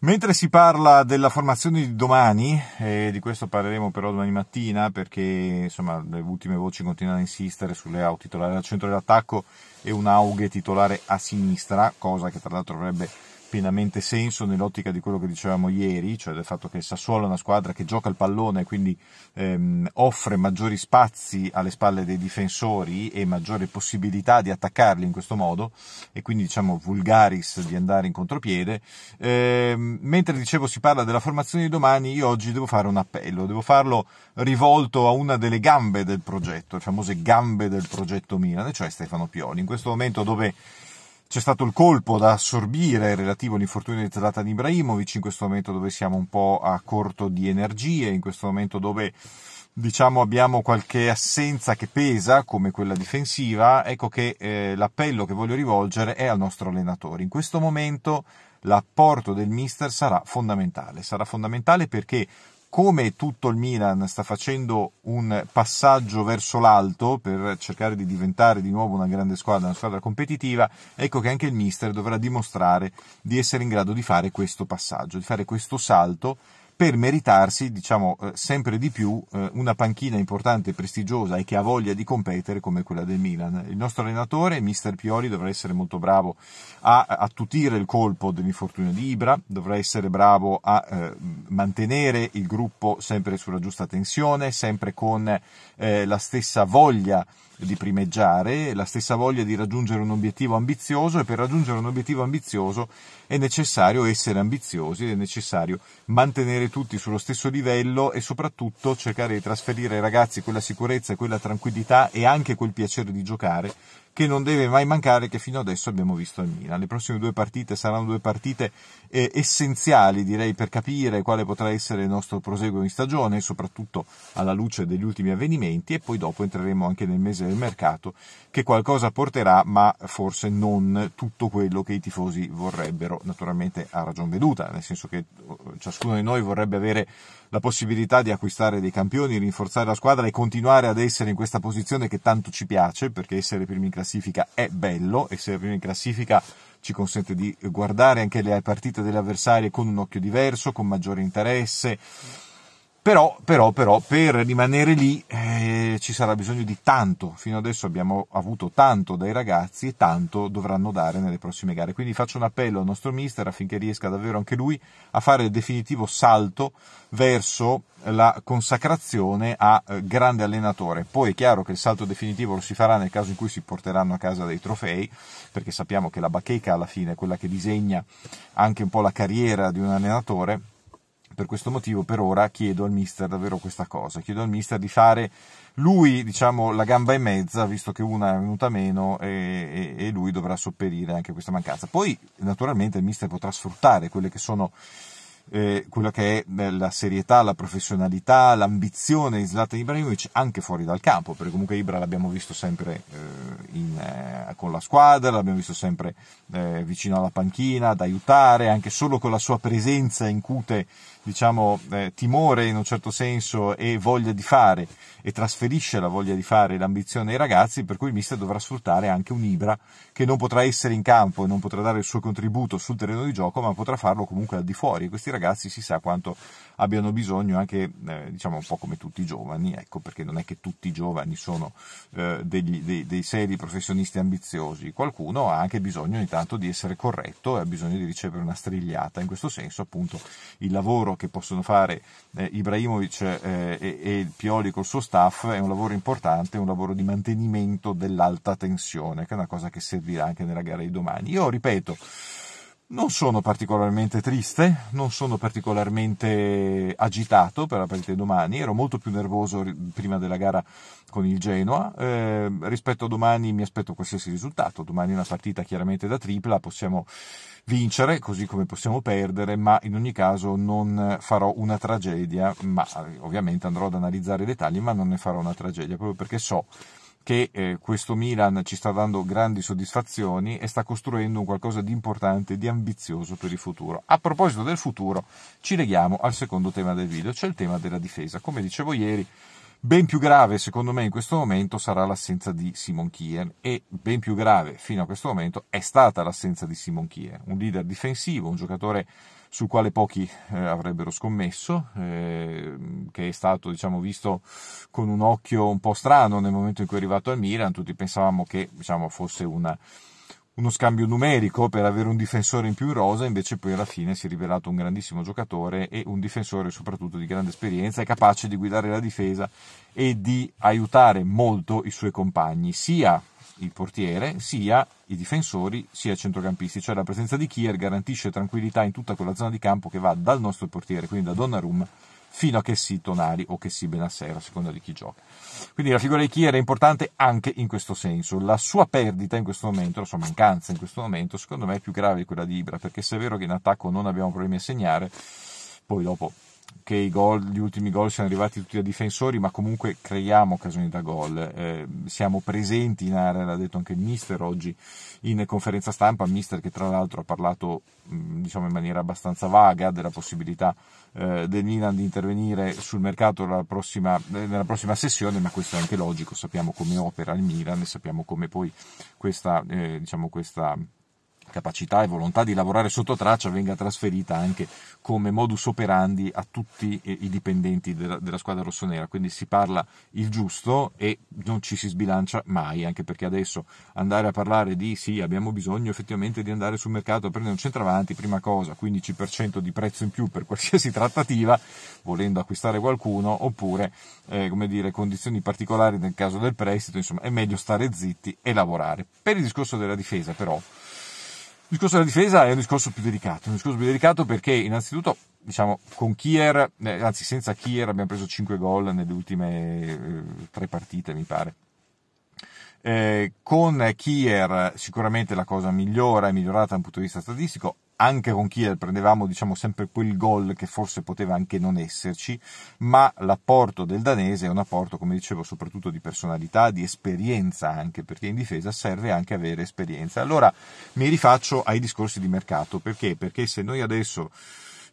Mentre si parla della formazione di domani, e di questo parleremo però domani mattina perché insomma, le ultime voci continuano a insistere sulle AU titolare al centro dell'attacco e un Aughe titolare a sinistra, cosa che tra l'altro avrebbe pienamente senso nell'ottica di quello che dicevamo ieri, cioè del fatto che il Sassuolo è una squadra che gioca il pallone e quindi ehm, offre maggiori spazi alle spalle dei difensori e maggiore possibilità di attaccarli in questo modo e quindi diciamo vulgaris di andare in contropiede. Ehm, mentre dicevo si parla della formazione di domani, io oggi devo fare un appello, devo farlo rivolto a una delle gambe del progetto, le famose gambe del progetto Milan, cioè Stefano Pioli. In questo momento dove c'è stato il colpo da assorbire relativo all'infortunio di Zlatan Ibrahimovic in questo momento dove siamo un po' a corto di energie, in questo momento dove diciamo abbiamo qualche assenza che pesa come quella difensiva, ecco che eh, l'appello che voglio rivolgere è al nostro allenatore. In questo momento l'apporto del mister sarà fondamentale, sarà fondamentale perché come tutto il Milan sta facendo un passaggio verso l'alto per cercare di diventare di nuovo una grande squadra, una squadra competitiva, ecco che anche il mister dovrà dimostrare di essere in grado di fare questo passaggio, di fare questo salto per meritarsi, diciamo, eh, sempre di più eh, una panchina importante, prestigiosa e che ha voglia di competere come quella del Milan. Il nostro allenatore, mister Pioli, dovrà essere molto bravo a attutire il colpo dell'infortunio di Ibra, dovrà essere bravo a eh, mantenere il gruppo sempre sulla giusta tensione, sempre con la stessa voglia di primeggiare, la stessa voglia di raggiungere un obiettivo ambizioso e per raggiungere un obiettivo ambizioso è necessario essere ambiziosi è necessario mantenere mettere tutti sullo stesso livello e soprattutto cercare di trasferire ai ragazzi quella sicurezza, quella tranquillità e anche quel piacere di giocare che non deve mai mancare, che fino adesso abbiamo visto al Milan. Le prossime due partite saranno due partite eh, essenziali, direi, per capire quale potrà essere il nostro proseguo in stagione, soprattutto alla luce degli ultimi avvenimenti, e poi dopo entreremo anche nel mese del mercato, che qualcosa porterà, ma forse non tutto quello che i tifosi vorrebbero, naturalmente a ragion veduta, nel senso che eh, ciascuno di noi vorrebbe avere la possibilità di acquistare dei campioni, rinforzare la squadra e continuare ad essere in questa posizione che tanto ci piace, perché essere primi in classifica è bello, essere primi in classifica ci consente di guardare anche le partite delle avversarie con un occhio diverso, con maggiore interesse però, però, però per rimanere lì eh, ci sarà bisogno di tanto, fino adesso abbiamo avuto tanto dai ragazzi e tanto dovranno dare nelle prossime gare, quindi faccio un appello al nostro mister affinché riesca davvero anche lui a fare il definitivo salto verso la consacrazione a eh, grande allenatore. Poi è chiaro che il salto definitivo lo si farà nel caso in cui si porteranno a casa dei trofei, perché sappiamo che la bacheca alla fine è quella che disegna anche un po' la carriera di un allenatore per questo motivo per ora chiedo al mister davvero questa cosa, chiedo al mister di fare lui diciamo la gamba e mezza visto che una è venuta meno e, e, e lui dovrà sopperire anche questa mancanza. Poi naturalmente il mister potrà sfruttare quelle che sono eh, quella che è eh, la serietà, la professionalità, l'ambizione di Zlatan Ibrahimovic anche fuori dal campo, perché comunque Ibra l'abbiamo visto sempre eh, in, eh, con la squadra, l'abbiamo visto sempre eh, vicino alla panchina, ad aiutare, anche solo con la sua presenza in cute diciamo, eh, timore in un certo senso e voglia di fare e trasferisce la voglia di fare e l'ambizione ai ragazzi, per cui il mister dovrà sfruttare anche un Ibra che non potrà essere in campo e non potrà dare il suo contributo sul terreno di gioco, ma potrà farlo comunque al di fuori. Questi ragazzi si sa quanto abbiano bisogno anche, eh, diciamo, un po' come tutti i giovani, ecco, perché non è che tutti i giovani sono eh, degli, dei, dei seri professionisti ambiziosi, qualcuno ha anche bisogno ogni tanto di essere corretto e ha bisogno di ricevere una strigliata. In questo senso, appunto, il lavoro lavoro che possono fare eh, Ibrahimovic eh, e, e il Pioli col suo staff è un lavoro importante, un lavoro di mantenimento dell'alta tensione, che è una cosa che servirà anche nella gara di domani. Io ripeto, non sono particolarmente triste, non sono particolarmente agitato per la partita di domani, ero molto più nervoso prima della gara con il Genoa, eh, rispetto a domani mi aspetto qualsiasi risultato, domani è una partita chiaramente da tripla, possiamo vincere così come possiamo perdere, ma in ogni caso non farò una tragedia, ma ovviamente andrò ad analizzare i dettagli, ma non ne farò una tragedia proprio perché so che eh, questo Milan ci sta dando grandi soddisfazioni e sta costruendo un qualcosa di importante, di ambizioso per il futuro. A proposito del futuro, ci leghiamo al secondo tema del video, cioè il tema della difesa. Come dicevo ieri, ben più grave secondo me in questo momento sarà l'assenza di Simon Kien e ben più grave fino a questo momento è stata l'assenza di Simon Kien, un leader difensivo, un giocatore sul quale pochi eh, avrebbero scommesso, eh, che è stato diciamo, visto con un occhio un po' strano nel momento in cui è arrivato al Milan, tutti pensavamo che diciamo, fosse una, uno scambio numerico per avere un difensore in più in rosa, invece poi alla fine si è rivelato un grandissimo giocatore e un difensore soprattutto di grande esperienza, capace di guidare la difesa e di aiutare molto i suoi compagni, sia il portiere, sia i difensori, sia i centrocampisti. Cioè la presenza di Kier garantisce tranquillità in tutta quella zona di campo che va dal nostro portiere, quindi da Donnarumma, fino a che si Tonali o che si benassera, a seconda di chi gioca. Quindi la figura di Kier è importante anche in questo senso. La sua perdita in questo momento, la sua mancanza in questo momento, secondo me è più grave di quella di Ibra, perché se è vero che in attacco non abbiamo problemi a segnare, poi dopo che goal, gli ultimi gol siano arrivati tutti da difensori, ma comunque creiamo occasioni da gol. Eh, siamo presenti in area, l'ha detto anche il mister oggi in conferenza stampa, mister che tra l'altro ha parlato diciamo in maniera abbastanza vaga della possibilità eh, del Milan di intervenire sul mercato prossima, eh, nella prossima sessione, ma questo è anche logico, sappiamo come opera il Milan e sappiamo come poi questa, eh, diciamo questa capacità e volontà di lavorare sotto traccia venga trasferita anche come modus operandi a tutti i dipendenti della, della squadra rossonera, quindi si parla il giusto e non ci si sbilancia mai, anche perché adesso andare a parlare di sì, abbiamo bisogno effettivamente di andare sul mercato a prendere un centravanti, prima cosa, 15% di prezzo in più per qualsiasi trattativa, volendo acquistare qualcuno, oppure eh, come dire, condizioni particolari nel caso del prestito, insomma, è meglio stare zitti e lavorare. Per il discorso della difesa, però, il discorso della difesa è un discorso più delicato, un discorso più delicato perché innanzitutto diciamo, con Kier, eh, anzi senza Kier abbiamo preso 5 gol nelle ultime eh, 3 partite mi pare. Eh, con Kier sicuramente la cosa migliora, è migliorata da un punto di vista statistico, anche con Kiel prendevamo diciamo, sempre quel gol che forse poteva anche non esserci, ma l'apporto del danese è un apporto, come dicevo, soprattutto di personalità, di esperienza anche, perché in difesa serve anche avere esperienza. Allora mi rifaccio ai discorsi di mercato, perché? Perché se noi adesso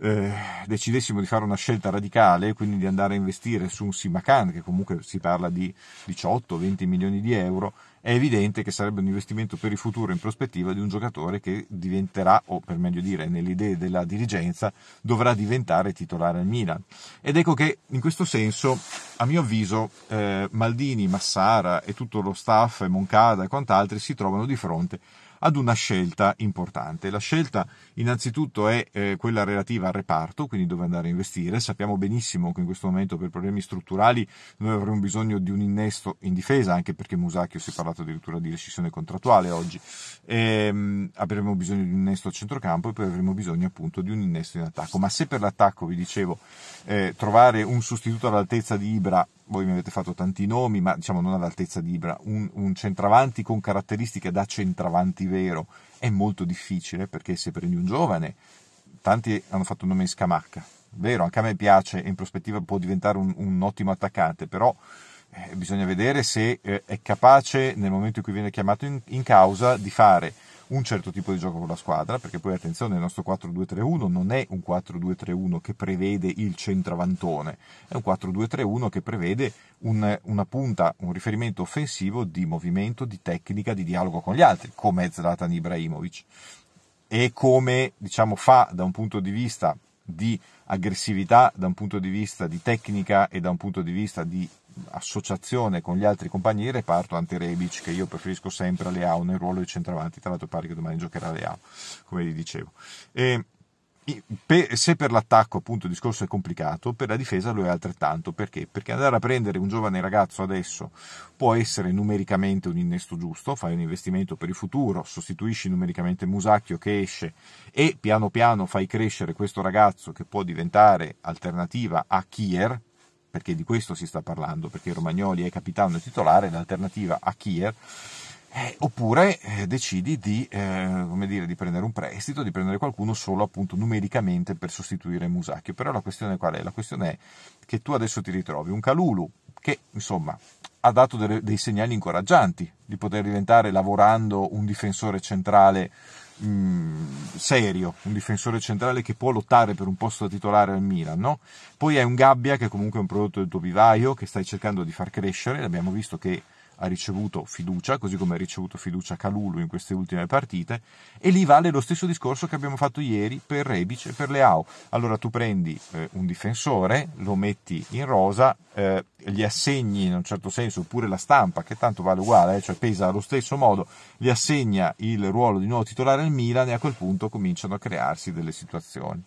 eh, decidessimo di fare una scelta radicale, quindi di andare a investire su un Simacan, che comunque si parla di 18-20 milioni di euro, è evidente che sarebbe un investimento per il futuro in prospettiva di un giocatore che diventerà, o per meglio dire, nell'idea della dirigenza, dovrà diventare titolare al Milan. Ed ecco che in questo senso, a mio avviso, eh, Maldini, Massara e tutto lo staff, Moncada e quant'altri si trovano di fronte ad una scelta importante. La scelta innanzitutto è eh, quella relativa al reparto, quindi dove andare a investire. Sappiamo benissimo che in questo momento per problemi strutturali noi avremo bisogno di un innesto in difesa, anche perché Musacchio si è parlato addirittura di rescissione contrattuale oggi. E, ehm, avremo bisogno di un innesto a centrocampo e poi avremo bisogno appunto di un innesto in attacco. Ma se per l'attacco, vi dicevo, eh, trovare un sostituto all'altezza di Ibra voi mi avete fatto tanti nomi, ma diciamo non all'altezza di Ibra, un, un centravanti con caratteristiche da centravanti vero è molto difficile perché se prendi un giovane, tanti hanno fatto un nome in Scamacca, vero, anche a me piace e in prospettiva può diventare un, un ottimo attaccante, però eh, bisogna vedere se eh, è capace nel momento in cui viene chiamato in, in causa di fare un certo tipo di gioco con la squadra, perché poi attenzione, il nostro 4-2-3-1 non è un 4-2-3-1 che prevede il centravantone, è un 4-2-3-1 che prevede un, una punta, un riferimento offensivo di movimento, di tecnica, di dialogo con gli altri, come Zlatan Ibrahimovic e come diciamo, fa da un punto di vista di aggressività, da un punto di vista di tecnica e da un punto di vista di associazione con gli altri compagni di reparto ante Rebic, che io preferisco sempre a Leao nel ruolo di centravanti, tra l'altro pare che domani giocherà Leao, come vi dicevo. E se per l'attacco appunto il discorso è complicato, per la difesa lo è altrettanto. Perché? Perché andare a prendere un giovane ragazzo adesso può essere numericamente un innesto giusto, fai un investimento per il futuro, sostituisci numericamente Musacchio che esce e piano piano fai crescere questo ragazzo che può diventare alternativa a Kier, perché di questo si sta parlando, perché Romagnoli è capitano e titolare, l'alternativa a Kier, eh, oppure eh, decidi di, eh, dire, di, prendere un prestito, di prendere qualcuno solo appunto numericamente per sostituire Musacchio. Però la questione qual è? La questione è che tu adesso ti ritrovi un Calulu che insomma ha dato dei, dei segnali incoraggianti di poter diventare lavorando un difensore centrale mh, mm, serio, un difensore centrale che può lottare per un posto da titolare al Milan, no? Poi hai un Gabbia che comunque è un prodotto del tuo vivaio, che stai cercando di far crescere, abbiamo visto che ha ricevuto fiducia, così come ha ricevuto fiducia Calulu in queste ultime partite, e lì vale lo stesso discorso che abbiamo fatto ieri per Rebic e per Leao. Allora tu prendi eh, un difensore, lo metti in rosa, eh, gli assegni in un certo senso, oppure la stampa, che tanto vale uguale, eh, cioè pesa allo stesso modo, gli assegna il ruolo di nuovo titolare al Milan e a quel punto cominciano a crearsi delle situazioni.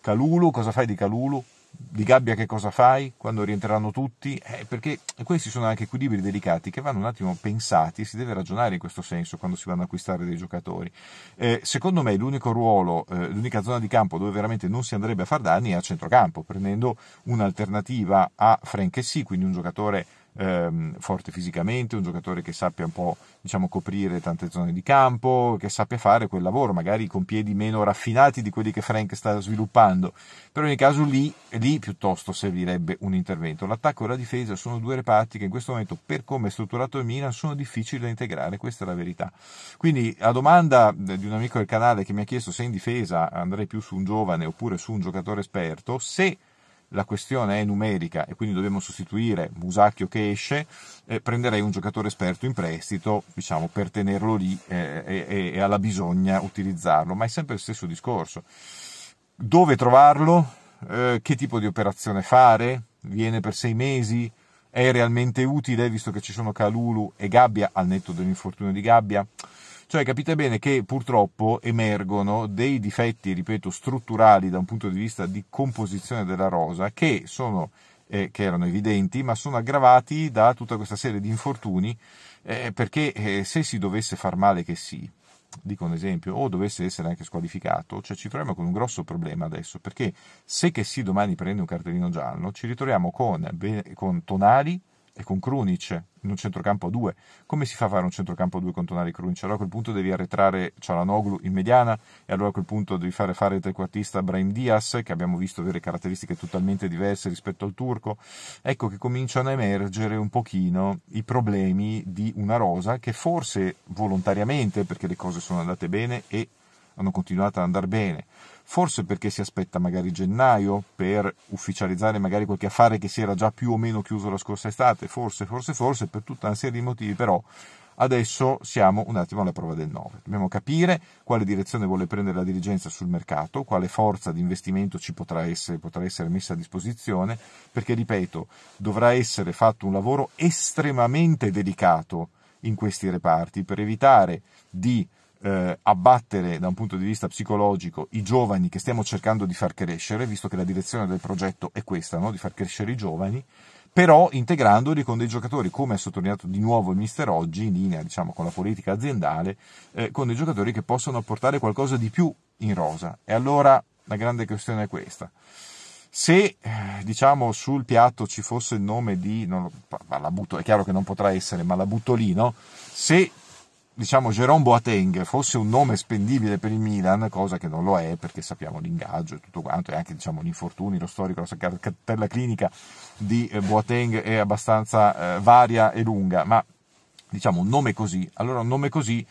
Calulu, cosa fai di Calulu? di gabbia che cosa fai quando rientreranno tutti? Eh, perché questi sono anche equilibri delicati che vanno un attimo pensati, si deve ragionare in questo senso quando si vanno ad acquistare dei giocatori. Eh, secondo me l'unico ruolo, eh, l'unica zona di campo dove veramente non si andrebbe a far danni è a centrocampo, prendendo un'alternativa a Frank sì, quindi un giocatore ehm, forte fisicamente, un giocatore che sappia un po' diciamo, coprire tante zone di campo, che sappia fare quel lavoro, magari con piedi meno raffinati di quelli che Frank sta sviluppando. Però in ogni caso lì, lì piuttosto servirebbe un intervento. L'attacco e la difesa sono due reparti che in questo momento, per come è strutturato il Milan, sono difficili da integrare, questa è la verità. Quindi la domanda di un amico del canale che mi ha chiesto se in difesa andrei più su un giovane oppure su un giocatore esperto, se la questione è numerica e quindi dobbiamo sostituire Musacchio che esce, eh, prenderei un giocatore esperto in prestito, diciamo, per tenerlo lì eh, e, e alla bisogna utilizzarlo, ma è sempre lo stesso discorso. Dove trovarlo? Eh, che tipo di operazione fare? Viene per sei mesi? È realmente utile visto che ci sono Calulu e Gabbia, al netto dell'infortunio di Gabbia? Cioè capite bene che purtroppo emergono dei difetti, ripeto, strutturali da un punto di vista di composizione della rosa che, sono, eh, che erano evidenti, ma sono aggravati da tutta questa serie di infortuni, eh, perché eh, se si dovesse far male che sì, dico un esempio, o dovesse essere anche squalificato, cioè ci troviamo con un grosso problema adesso, perché se che sì domani prende un cartellino giallo, ci ritroviamo con, con Tonali, e con Krunic in un centrocampo a due. Come si fa a fare un centrocampo a due con Tonali Krunic? Allora a quel punto devi arretrare Cialanoglu in mediana e allora a quel punto devi fare fare il trequartista Brahim Diaz, che abbiamo visto avere caratteristiche totalmente diverse rispetto al turco. Ecco che cominciano a emergere un pochino i problemi di una rosa che forse volontariamente, perché le cose sono andate bene e hanno continuato ad andare bene, forse perché si aspetta magari gennaio per ufficializzare magari qualche affare che si era già più o meno chiuso la scorsa estate, forse, forse, forse, per tutta una serie di motivi, però adesso siamo un attimo alla prova del 9. Dobbiamo capire quale direzione vuole prendere la dirigenza sul mercato, quale forza di investimento ci potrà essere, potrà essere messa a disposizione, perché, ripeto, dovrà essere fatto un lavoro estremamente delicato in questi reparti per evitare di eh, abbattere da un punto di vista psicologico i giovani che stiamo cercando di far crescere, visto che la direzione del progetto è questa, no? di far crescere i giovani, però integrandoli con dei giocatori, come ha sottolineato di nuovo il mister oggi, in linea diciamo, con la politica aziendale, eh, con dei giocatori che possono apportare qualcosa di più in rosa. E allora la grande questione è questa. Se eh, diciamo sul piatto ci fosse il nome di, non, la butto, è chiaro che non potrà essere, ma la butto lì, no? Se diciamo, Jerome Boateng fosse un nome spendibile per il Milan, cosa che non lo è perché sappiamo l'ingaggio e tutto quanto, e anche diciamo, gli infortuni, lo storico, la cartella clinica di eh, Boateng è abbastanza eh, varia e lunga, ma diciamo un nome così, allora un nome così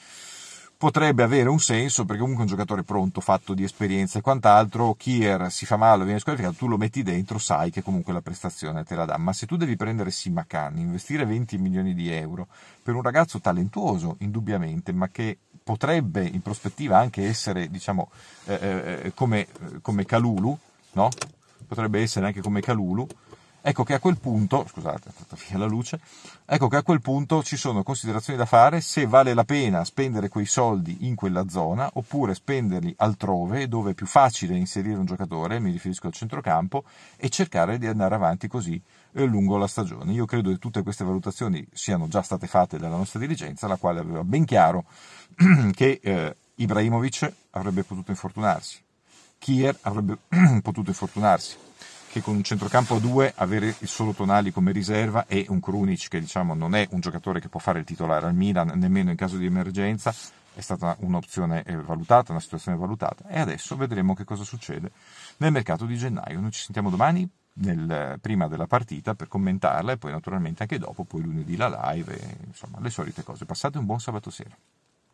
potrebbe avere un senso perché comunque è un giocatore pronto, fatto di esperienza e quant'altro, Kier si fa male, viene squalificato, tu lo metti dentro, sai che comunque la prestazione te la dà, ma se tu devi prendere Simacan, investire 20 milioni di euro per un ragazzo talentuoso, indubbiamente, ma che potrebbe in prospettiva anche essere, diciamo, eh, eh, eh come, come Calulu, no? Potrebbe essere anche come Calulu, Ecco che a quel punto, scusate, via la luce, ecco che a quel punto ci sono considerazioni da fare se vale la pena spendere quei soldi in quella zona oppure spenderli altrove dove è più facile inserire un giocatore, mi riferisco al centrocampo, e cercare di andare avanti così eh, lungo la stagione. Io credo che tutte queste valutazioni siano già state fatte dalla nostra dirigenza, la quale aveva ben chiaro che eh, Ibrahimovic avrebbe potuto infortunarsi, Kier avrebbe potuto infortunarsi che con un centrocampo a due avere il solo Tonali come riserva e un Krunic che diciamo non è un giocatore che può fare il titolare al Milan nemmeno in caso di emergenza è stata un'opzione eh, valutata, una situazione valutata e adesso vedremo che cosa succede nel mercato di gennaio. Noi ci sentiamo domani nel, prima della partita per commentarla e poi naturalmente anche dopo, poi lunedì la live e insomma le solite cose. Passate un buon sabato sera.